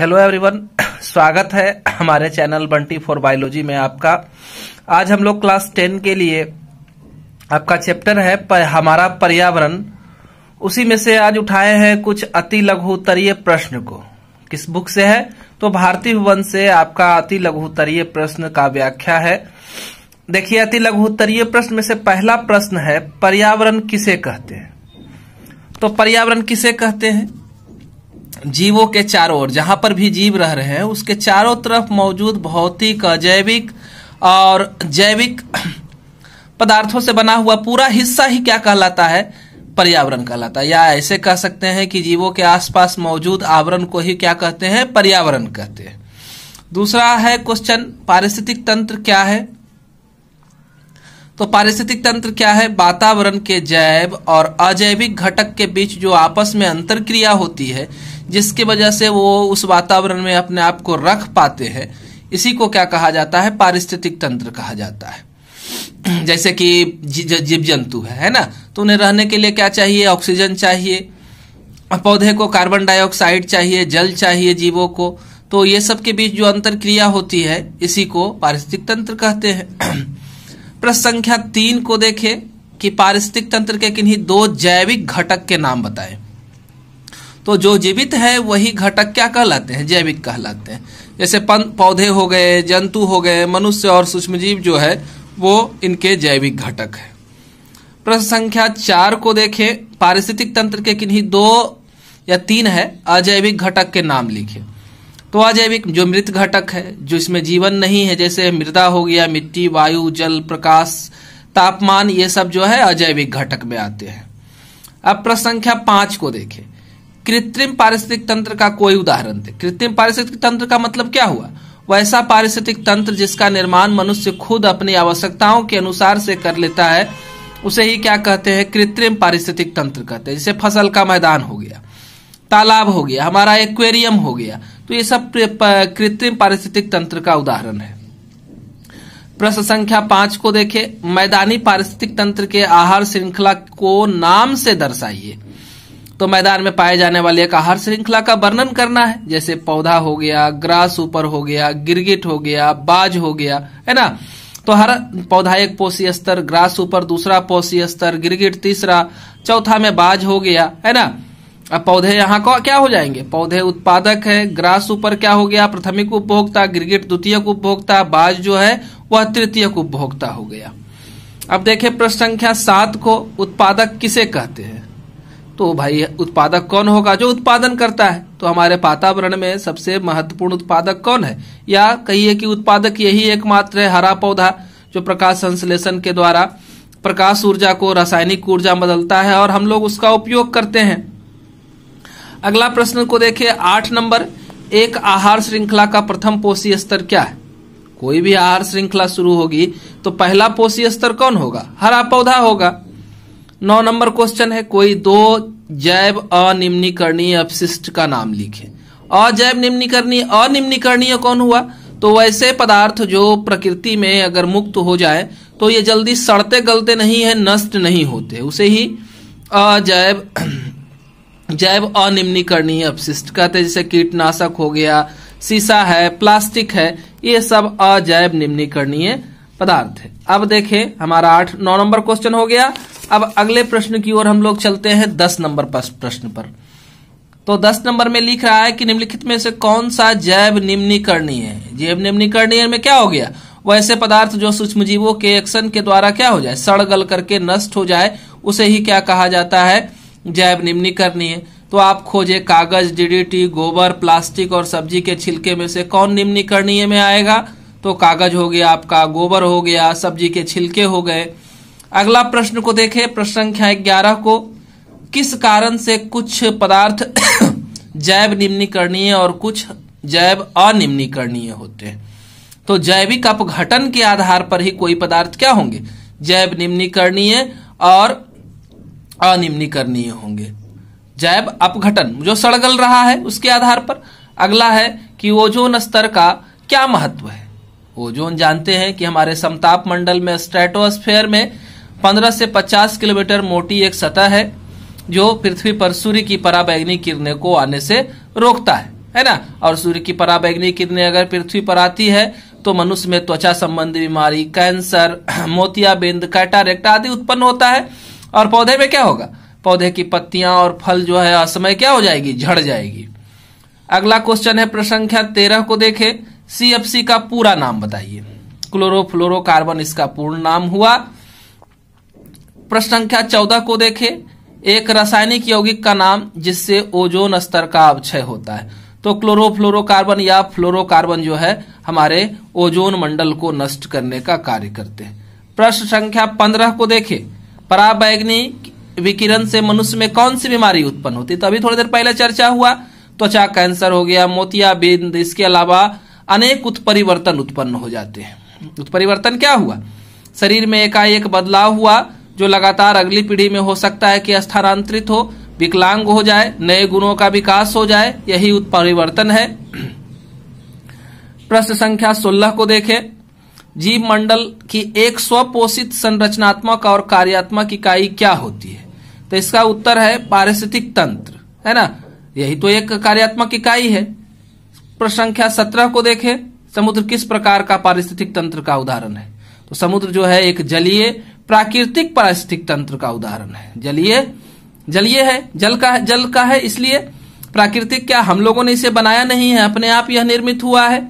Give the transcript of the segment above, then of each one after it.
hello everyone स्वागत है हमारे चैनल बंटी फॉर बायोलॉजी में आपका आज हम लोग क्लास टेन के लिए आपका चैप्टर है पर हमारा पर्यावरण उसी में से आज उठाए हैं कुछ अति लघुतरीय प्रश्न को किस बुक से है तो भारतीय भवन से आपका अति लघुतरीय प्रश्न का व्याख्या है देखिए अति उत्तरीय प्रश्न में से पहला प्रश्न है पर्यावरण किसे कहते हैं तो पर्यावरण किसे कहते हैं जीवों के चारों ओर जहां पर भी जीव रह रहे हैं उसके चारों तरफ मौजूद भौतिक अजैविक और जैविक पदार्थों से बना हुआ पूरा हिस्सा ही क्या कहलाता है पर्यावरण कहलाता है या ऐसे कह सकते हैं कि जीवों के आसपास मौजूद आवरण को ही क्या कहते हैं पर्यावरण कहते हैं दूसरा है क्वेश्चन पारिस्थितिक तंत्र क्या है तो पारिस्थितिक तंत्र क्या है वातावरण के जैव और अजैविक घटक के बीच जो आपस में अंतर क्रिया होती है जिसकी वजह से वो उस वातावरण में अपने आप को रख पाते हैं इसी को क्या कहा जाता है पारिस्थितिक तंत्र कहा जाता है जैसे कि जीव जंतु है है ना तो उन्हें रहने के लिए क्या चाहिए ऑक्सीजन चाहिए पौधे को कार्बन डाइऑक्साइड चाहिए जल चाहिए जीवों को तो ये सब के बीच जो अंतर क्रिया होती है इसी को पारिस्थितिक तंत्र कहते हैं प्रश्न संख्या तीन को देखें कि पारिस्थितिक तंत्र के किन्हीं दो जैविक घटक के नाम बताएं तो जो जीवित है वही घटक क्या कहलाते हैं जैविक कहलाते हैं जैसे पौधे हो गए जंतु हो गए मनुष्य और जीव जो है वो इनके जैविक घटक है प्रश्न संख्या चार को देखें पारिस्थितिक तंत्र के किन्हीं दो या तीन है अजैविक घटक के नाम लिखे तो अजैविक जो मृत घटक है जो इसमें जीवन नहीं है जैसे मृदा हो गया मिट्टी वायु जल प्रकाश तापमान ये सब जो है अजैविक घटक में आते हैं अब प्रश्न संख्या पांच को देखें कृत्रिम पारिस्थितिक तंत्र का कोई उदाहरण दे कृत्रिम पारिस्थितिक तंत्र का मतलब क्या हुआ वैसा पारिस्थितिक तंत्र जिसका निर्माण मनुष्य खुद अपनी आवश्यकताओं के अनुसार से कर लेता है उसे ही क्या कहते हैं कृत्रिम पारिस्थितिक तंत्र कहते हैं जैसे फसल का मैदान हो गया तालाब हो गया हमारा एक्वेरियम हो गया तो ये सब कृत्रिम पारिस्थितिक तंत्र का उदाहरण है प्रश्न संख्या पांच को देखें मैदानी पारिस्थितिक तंत्र के आहार श्रृंखला को नाम से दर्शाइए तो मैदान में पाए जाने वाले एक आहार श्रृंखला का वर्णन करना है जैसे पौधा हो गया ग्रास ऊपर हो गया गिरगिट हो गया बाज हो गया है ना तो हर पौधा एक पोषी स्तर ग्रास ऊपर दूसरा पोषी स्तर गिरगिट तीसरा चौथा में बाज हो गया है ना अब पौधे यहाँ क्या हो जाएंगे पौधे उत्पादक है ग्रास ऊपर क्या हो गया प्राथमिक उपभोक्ता गिरगिट द्वितीय उपभोक्ता बाज जो है वह तृतीय उपभोक्ता हो गया अब देखें प्रश्न संख्या सात को उत्पादक किसे कहते हैं तो भाई उत्पादक कौन होगा जो उत्पादन करता है तो हमारे वातावरण में सबसे महत्वपूर्ण उत्पादक कौन है या कहिए कि उत्पादक यही एकमात्र है हरा पौधा जो प्रकाश संश्लेषण के द्वारा प्रकाश ऊर्जा को रासायनिक ऊर्जा बदलता है और हम लोग उसका उपयोग करते हैं अगला प्रश्न को देखिए आठ नंबर एक आहार श्रृंखला का प्रथम पोषी स्तर क्या है कोई भी आहार श्रृंखला शुरू होगी तो पहला पोषी स्तर कौन होगा हरा पौधा होगा नौ नंबर क्वेश्चन है कोई दो जैव अनिम्नीकरणीय अपशिष्ट का नाम लिखे अजैव निम्नीकरणीय अनिम्नीकरणीय कौन हुआ तो वैसे पदार्थ जो प्रकृति में अगर मुक्त हो जाए तो ये जल्दी सड़ते गलते नहीं है नष्ट नहीं होते उसे ही अजैव जैव अनिम्नीकरणीय अपशिष्ट कहते जैसे कीटनाशक हो गया सीसा है प्लास्टिक है ये सब अजैव निम्नीकरणीय पदार्थ है अब देखें हमारा आठ नौ नंबर क्वेश्चन हो गया अब अगले प्रश्न की ओर हम लोग चलते हैं दस नंबर प्रश्न पर तो दस नंबर में लिख रहा है कि निम्नलिखित में से कौन सा जैव निम्नीकरणीय है जैव निम्नीकरणीय में क्या हो गया वैसे पदार्थ जो सूक्ष्म जीवों के एक्शन के द्वारा क्या हो जाए सड़गल करके नष्ट हो जाए उसे ही क्या कहा जाता है जैव निम्नीकरणीय तो आप खोजे कागज डीडीटी गोबर प्लास्टिक और सब्जी के छिलके में से कौन निम्नीकरणीय में आएगा तो कागज हो गया आपका गोबर हो गया सब्जी के छिलके हो गए अगला प्रश्न को देखें प्रश्न संख्या ग्यारह को किस कारण से कुछ पदार्थ जैव निम्नीकरणीय और कुछ जैव अनिम्नीकरणीय होते हैं तो जैविक अपघटन के आधार पर ही कोई पदार्थ क्या होंगे जैव निम्नीकरणीय और अनिम्नीकरणीय होंगे जैव अपघटन जो सड़गल रहा है उसके आधार पर अगला है कि ओजोन स्तर का क्या महत्व है ओजोन जानते हैं कि हमारे समताप मंडल में स्ट्रेटोस्फेयर में 15 से 50 किलोमीटर मोटी एक सतह है जो पृथ्वी पर सूर्य की पराबैग्नी किरणें को आने से रोकता है है ना और सूर्य की पराबैग्नी किरणें अगर पृथ्वी पर आती है तो मनुष्य में त्वचा संबंधी बीमारी कैंसर मोतियाबिंद कैटारेक्ट आदि उत्पन्न होता है और पौधे में क्या होगा पौधे की पत्तियां और फल जो है असमय क्या हो जाएगी झड़ जाएगी अगला क्वेश्चन है प्रसंख्या तेरह को देखें सीएफसी का पूरा नाम बताइए क्लोरोफ्लोरोकार्बन इसका पूर्ण नाम हुआ प्रश्न संख्या चौदह को देखें एक रासायनिक यौगिक का नाम जिससे ओजोन स्तर का अवक्षय होता है तो क्लोरोफ्लोरोकार्बन या फ्लोरोकार्बन जो है हमारे ओजोन मंडल को नष्ट करने का कार्य करते हैं प्रश्न संख्या पंद्रह को देखे पराबैग्नी विकिरण से मनुष्य में कौन सी बीमारी उत्पन्न होती है तो अभी थोड़ी देर पहले चर्चा हुआ त्वचा तो कैंसर हो गया मोतिया बिंद इसके अलावा अनेक उत्परिवर्तन उत्पन्न हो जाते हैं उत्परिवर्तन क्या हुआ शरीर में एकाएक बदलाव हुआ जो लगातार अगली पीढ़ी में हो सकता है कि स्थानांतरित हो विकलांग हो जाए नए गुणों का विकास हो जाए यही उत्परिवर्तन है प्रश्न संख्या सोलह को देखें जीव मंडल की एक स्वपोषित संरचनात्मक और कार्यात्मक इकाई क्या होती है तो इसका उत्तर है पारिस्थितिक तंत्र है ना यही तो एक कार्यात्मक इकाई है प्रश्न संख्या सत्रह को देखें समुद्र किस प्रकार का पारिस्थितिक तंत्र का उदाहरण है तो समुद्र जो है एक जलीय प्राकृतिक पारिस्थितिक तंत्र का उदाहरण है जलीय जलीय है जल का है जल का है इसलिए प्राकृतिक क्या हम लोगों ने इसे बनाया नहीं है अपने आप यह निर्मित हुआ है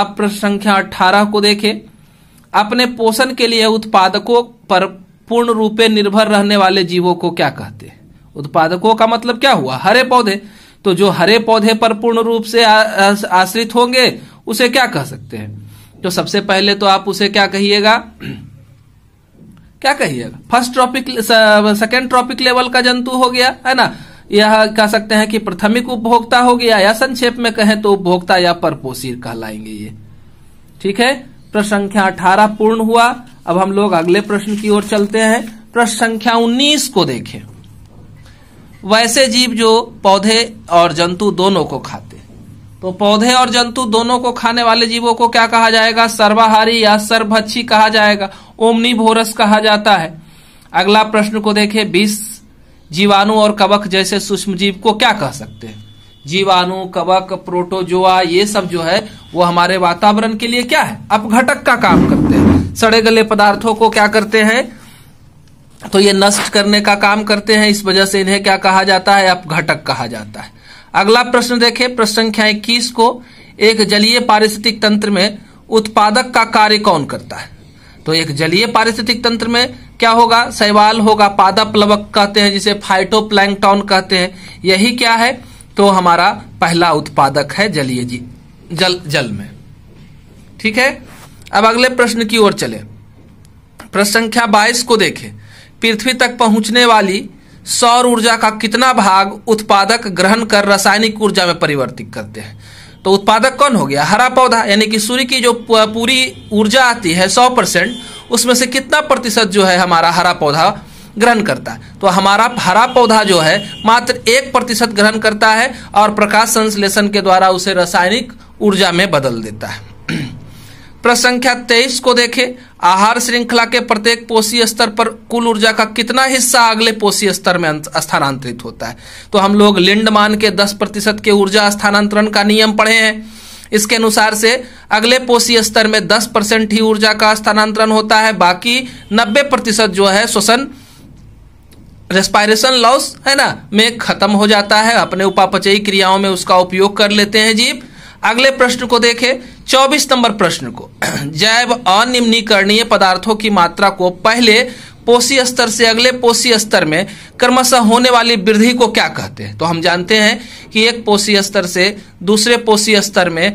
आप प्रश्न संख्या अठारह को देखें अपने पोषण के लिए उत्पादकों पर पूर्ण रूपे निर्भर रहने वाले जीवों को क्या कहते हैं उत्पादकों का मतलब क्या हुआ हरे पौधे तो जो हरे पौधे पर पूर्ण रूप से आश्रित होंगे उसे क्या कह सकते हैं तो सबसे पहले तो आप उसे क्या कहिएगा क्या कहिएगा first trophic second trophic level का जंतु हो गया है ना यह कह सकते हैं कि प्राथमिक उपभोक्ता हो गया या संक्षेप में कहें तो उपभोक्ता या परपोशीर कहलाएंगे ये ठीक है प्रश्न संख्या अठारह पूर्ण हुआ अब हम लोग अगले प्रश्न की ओर चलते हैं प्रश्न संख्या उन्नीस को देखें वैसे जीव जो पौधे और जंतु दोनों को खाते तो पौधे और जंतु दोनों को खाने वाले जीवों को क्या कहा जाएगा सर्वाहारी या सर्वभक्षी कहा जाएगा ओमनी भोरस कहा जाता है अगला प्रश्न को देखें बीस जीवाणु और कवक जैसे सूक्ष्म जीव को क्या कह सकते हैं जीवाणु कवक प्रोटोजोआ ये सब जो है वो हमारे वातावरण के लिए क्या है अपघटक का काम करते हैं सड़े गले पदार्थों को क्या करते हैं तो ये नष्ट करने का काम करते हैं इस वजह से इन्हें क्या कहा जाता है अपघटक कहा जाता है अगला प्रश्न देखें प्रश्न संख्या इक्कीस को एक जलीय पारिस्थितिक तंत्र में उत्पादक का कार्य कौन करता है तो एक जलीय पारिस्थितिक तंत्र में क्या होगा सैवाल होगा पादप लवक कहते हैं जिसे फाइटो कहते हैं यही क्या है तो हमारा पहला उत्पादक है जलीय जी जल जल में ठीक है अब अगले प्रश्न की ओर चले प्रश्न संख्या 22 को देखें पृथ्वी तक पहुंचने वाली सौर ऊर्जा का कितना भाग उत्पादक ग्रहण कर रासायनिक ऊर्जा में परिवर्तित करते हैं तो उत्पादक कौन हो गया हरा पौधा यानी कि सूर्य की जो पूरी ऊर्जा आती है सौ परसेंट उसमें से कितना प्रतिशत जो है हमारा हरा पौधा ग्रहण करता है तो हमारा हरा पौधा जो है मात्र एक प्रतिशत ग्रहण करता है और प्रकाश संश्लेषण के द्वारा उसे रासायनिक ऊर्जा में बदल देता है प्रश्न संख्या तेईस को देखें आहार श्रृंखला के प्रत्येक पोषी स्तर पर कुल ऊर्जा का कितना हिस्सा अगले पोषी स्तर में स्थानांतरित होता है तो हम लोग लिंडमान के 10 प्रतिशत के ऊर्जा स्थानांतरण का नियम पढ़े हैं इसके अनुसार से अगले पोषी स्तर में 10 परसेंट ही ऊर्जा का स्थानांतरण होता है बाकी नब्बे प्रतिशत जो है श्वसन रेस्पायरेशन लॉस है ना में खत्म हो जाता है अपने उपापचयी क्रियाओं में उसका उपयोग कर लेते हैं जीव अगले प्रश्न को देखें चौबीस नंबर प्रश्न को जैव अनिम्नीकरणीय पदार्थों की मात्रा को पहले पोषी स्तर से अगले पोषी स्तर में क्रमशः होने वाली वृद्धि को क्या कहते हैं तो हम जानते हैं कि एक पोषी स्तर से दूसरे पोषी स्तर में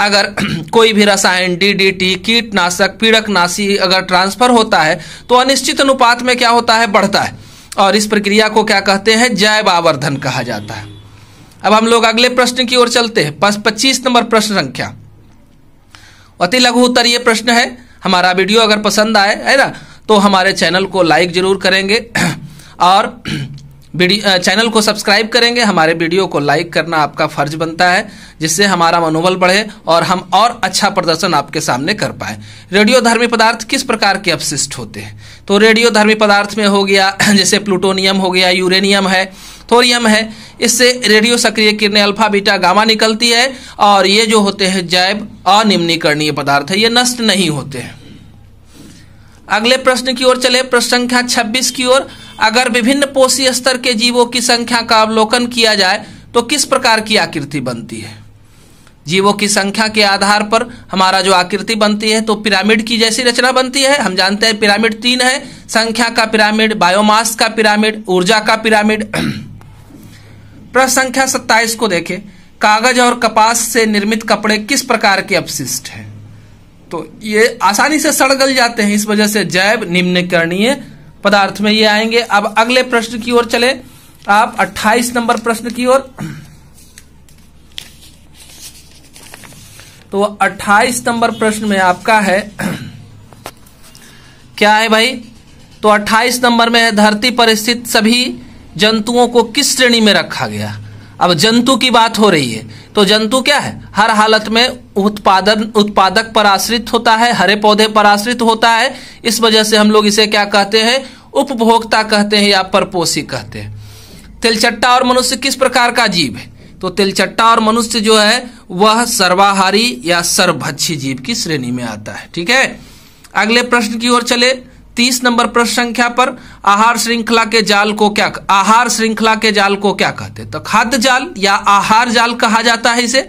अगर कोई भी रसायन डीडीटी कीटनाशक पीड़कनाशी अगर ट्रांसफर होता है तो अनिश्चित अनुपात में क्या होता है बढ़ता है और इस प्रक्रिया को क्या कहते हैं जैव आवर्धन कहा जाता है अब हम लोग अगले प्रश्न की ओर चलते हैं पच्चीस नंबर प्रश्न संख्या अति लघु उत्तर ये प्रश्न है हमारा वीडियो अगर पसंद आए है ना तो हमारे चैनल को लाइक जरूर करेंगे और चैनल को सब्सक्राइब करेंगे हमारे वीडियो को लाइक करना आपका फर्ज बनता है जिससे हमारा मनोबल बढ़े और हम और अच्छा प्रदर्शन आपके सामने कर पाए रेडियो धर्मी पदार्थ किस प्रकार के अपशिष्ट होते हैं तो रेडियो धर्मी पदार्थ में हो गया जैसे प्लूटोनियम हो गया यूरेनियम है थोरियम है इससे रेडियो सक्रिय किरणें अल्फा बीटा गामा निकलती है और ये जो होते हैं जैव अनिम्नीकरणीय पदार्थ है ये नष्ट नहीं होते हैं अगले प्रश्न की ओर चले प्रश्न संख्या 26 की ओर अगर विभिन्न पोषी स्तर के जीवों की संख्या का अवलोकन किया जाए तो किस प्रकार की आकृति बनती है जीवों की संख्या के आधार पर हमारा जो आकृति बनती है तो पिरामिड की जैसी रचना बनती है हम जानते हैं पिरामिड तीन है संख्या का पिरामिड बायोमास का पिरामिड ऊर्जा का पिरामिड प्रश्न संख्या 27 को देखें कागज और कपास से निर्मित कपड़े किस प्रकार के अपशिष्ट हैं तो ये आसानी से सड़गल जाते हैं इस वजह से जैव निम्नकरणीय पदार्थ में ये आएंगे अब अगले प्रश्न की ओर चले आप 28 नंबर प्रश्न की ओर तो 28 नंबर प्रश्न में आपका है क्या है भाई तो 28 नंबर में है धरती पर स्थित सभी जंतुओं को किस श्रेणी में रखा गया अब जंतु की बात हो रही है तो जंतु क्या है हर हालत में उत्पादन उत्पादक पर आश्रित होता है हरे पौधे पर आश्रित होता है इस वजह से हम लोग इसे क्या कहते हैं उपभोक्ता कहते हैं या परपोषी कहते हैं तिलचट्टा और मनुष्य किस प्रकार का जीव है तो तिलचट्टा और मनुष्य जो है वह सर्वाहारी या सर्वभक्षी जीव की श्रेणी में आता है ठीक है अगले प्रश्न की ओर चले तीस नंबर प्रश्न संख्या पर आहार श्रृंखला के जाल को क्या आहार श्रृंखला के जाल को क्या कहते हैं तो खाद्य जाल या आहार जाल कहा जाता है इसे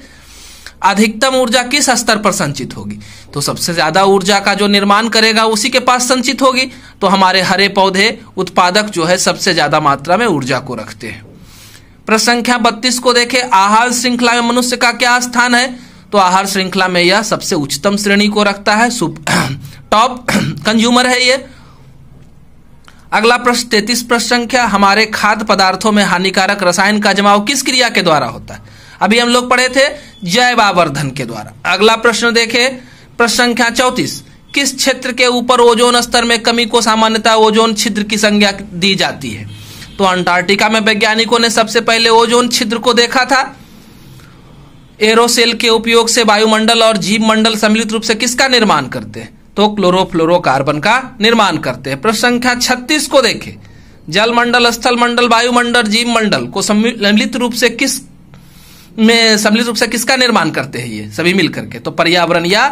अधिकतम ऊर्जा किस स्तर पर संचित होगी तो सबसे ज्यादा ऊर्जा का जो निर्माण करेगा उसी के पास संचित होगी तो हमारे हरे पौधे उत्पादक जो है सबसे ज्यादा मात्रा में ऊर्जा को रखते हैं प्रश्न संख्या बत्तीस को देखें आहार श्रृंखला में मनुष्य का क्या स्थान है तो आहार श्रृंखला में यह सबसे उच्चतम श्रेणी को रखता है टॉप कंज्यूमर है यह अगला प्रश्न तैतीस प्रश्न संख्या हमारे खाद्य पदार्थों में हानिकारक रसायन का जमाव किस क्रिया के द्वारा होता है अभी हम लोग पढ़े थे जैवावर्धन के द्वारा अगला प्रश्न देखे प्रश्न संख्या चौतीस किस क्षेत्र के ऊपर ओजोन स्तर में कमी को सामान्यतः ओजोन छिद्र की संज्ञा दी जाती है तो अंटार्कटिका में वैज्ञानिकों ने सबसे पहले ओजोन छिद्र को देखा था एरोसेल के उपयोग से वायुमंडल और जीव मंडल सम्मिलित रूप से किसका निर्माण करते हैं तो क्लोरोफ्लोरोकार्बन का निर्माण करते हैं प्रश्न संख्या 36 को देखें जल मंडल स्थल मंडल वायुमंडल जीव मंडल को सम्मिलित रूप से किस में सम्मिलित रूप से किसका निर्माण करते हैं ये सभी मिलकर के तो पर्यावरण या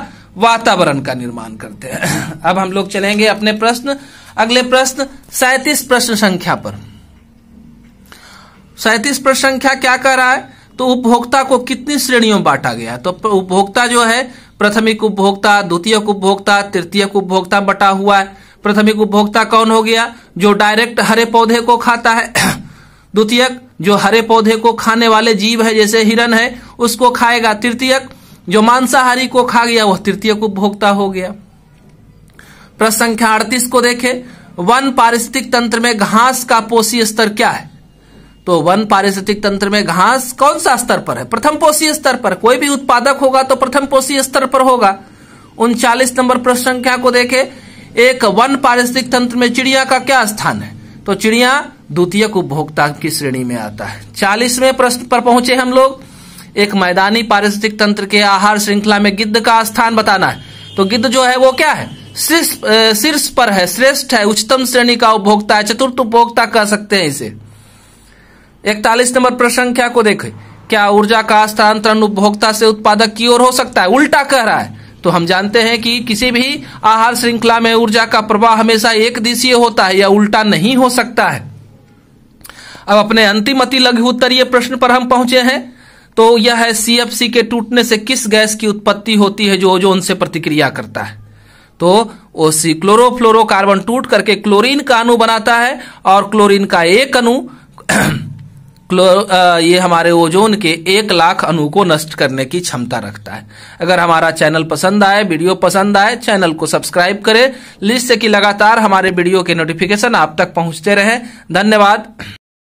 वातावरण का निर्माण करते हैं अब हम लोग चलेंगे अपने प्रश्न अगले प्रश्न सैतीस प्रश्न संख्या पर सैतीस प्रश्न संख्या क्या कह रहा है तो उपभोक्ता को कितनी श्रेणियों बांटा गया तो उपभोक्ता जो है प्राथमिक उपभोक्ता द्वितीय उपभोक्ता तृतीय उपभोक्ता बटा हुआ है प्राथमिक उपभोक्ता कौन हो गया जो डायरेक्ट हरे पौधे को खाता है द्वितीय जो हरे पौधे को खाने वाले जीव है जैसे हिरण है उसको खाएगा तृतीय जो मांसाहारी को खा गया वह तृतीय उपभोक्ता हो गया प्रश्न संख्या अड़तीस को देखे वन पारिस्थितिक तंत्र में घास का पोषी स्तर क्या है तो वन पारिस्थितिक तंत्र में घास कौन सा स्तर पर है प्रथम पोषी स्तर पर कोई भी उत्पादक होगा तो प्रथम पोषी स्तर पर होगा उनचालीस नंबर प्रश्न संख्या को देखे एक वन पारिस्थितिक तंत्र में चिड़िया का क्या स्थान है तो चिड़िया द्वितीय उपभोक्ता की श्रेणी में आता है चालीसवें प्रश्न पर पहुंचे हम लोग एक मैदानी पारिस्थितिक तंत्र के आहार श्रृंखला में गिद्ध का स्थान बताना है तो गिद्ध जो है वो क्या है शीर्ष पर है श्रेष्ठ है उच्चतम श्रेणी का उपभोक्ता है चतुर्थ उपभोक्ता कह सकते हैं इसे इकतालीस नंबर प्रश्न क्या को देखे क्या ऊर्जा का स्थानांतरण उपभोक्ता से उत्पादक की ओर हो सकता है उल्टा कह रहा है तो हम जानते हैं कि किसी भी आहार श्रृंखला में ऊर्जा का प्रवाह हमेशा एक दिशीय होता है या उल्टा नहीं हो सकता है अब अपने अंतिम अति लघु उत्तरीय प्रश्न पर हम पहुंचे हैं तो यह है सीएफसी के टूटने से किस गैस की उत्पत्ति होती है जो ओजोन से प्रतिक्रिया करता है तो ओसी क्लोरोफ्लोरोकार्बन टूट करके क्लोरीन का अणु बनाता है और क्लोरीन का एक अणु ये हमारे ओजोन के एक लाख अणु को नष्ट करने की क्षमता रखता है अगर हमारा चैनल पसंद आए वीडियो पसंद आए चैनल को सब्सक्राइब करें लिस्ट से कि लगातार हमारे वीडियो के नोटिफिकेशन आप तक पहुंचते रहे धन्यवाद